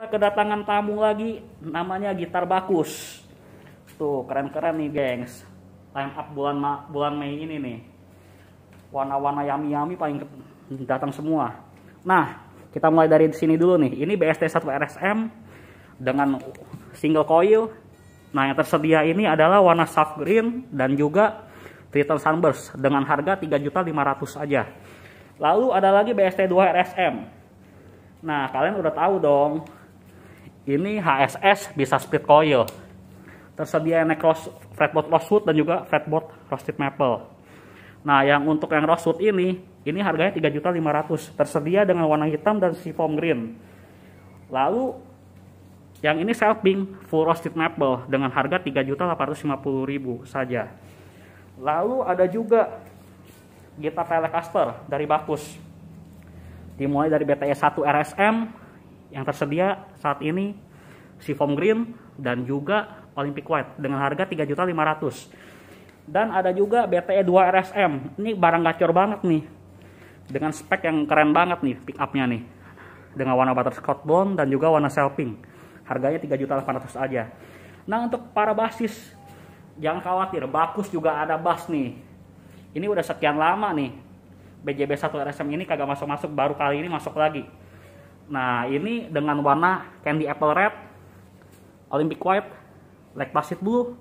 Kita kedatangan tamu lagi, namanya gitar bakus. Tuh, keren-keren nih, gengs. Time up bulan Ma bulan Mei ini nih. Warna-warna yami-yami paling datang semua. Nah, kita mulai dari sini dulu nih. Ini BST1 RSM dengan single coil. Nah, yang tersedia ini adalah warna soft green dan juga Triton Sunburst dengan harga 3.500 aja. Lalu ada lagi BST2 RSM. Nah, kalian udah tahu dong ini HSS bisa speed coil. Tersedia necros fretboard rosewood dan juga fretboard roasted maple. Nah, yang untuk yang rosewood ini, ini harganya 3.500. Tersedia dengan warna hitam dan foam green. Lalu yang ini selping full roasted maple dengan harga ribu saja. Lalu ada juga gitar Telecaster dari Bakus. Dimulai dari BTS e 1 RSM yang tersedia saat ini si foam Green dan juga Olympic White dengan harga juta 3.500. Dan ada juga BTE 2 RSM. Ini barang gacor banget nih. Dengan spek yang keren banget nih pick upnya nih. Dengan warna butterscotch blonde dan juga warna Pink Harganya juta 3.800 aja. Nah, untuk para basis jangan khawatir, bagus juga ada bas nih. Ini udah sekian lama nih. BJB 1 RSM ini kagak masuk-masuk baru kali ini masuk lagi. Nah ini dengan warna candy apple red, Olympic white, black plastic blue,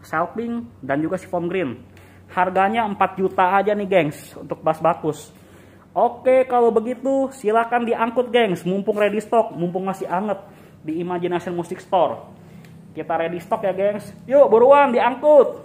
shell pink, dan juga si foam green. Harganya 4 juta aja nih gengs untuk bas bagus. Oke kalau begitu silahkan diangkut gengs, mumpung ready stock, mumpung masih anget di Imagination Music Store. Kita ready stock ya gengs. Yuk buruan diangkut.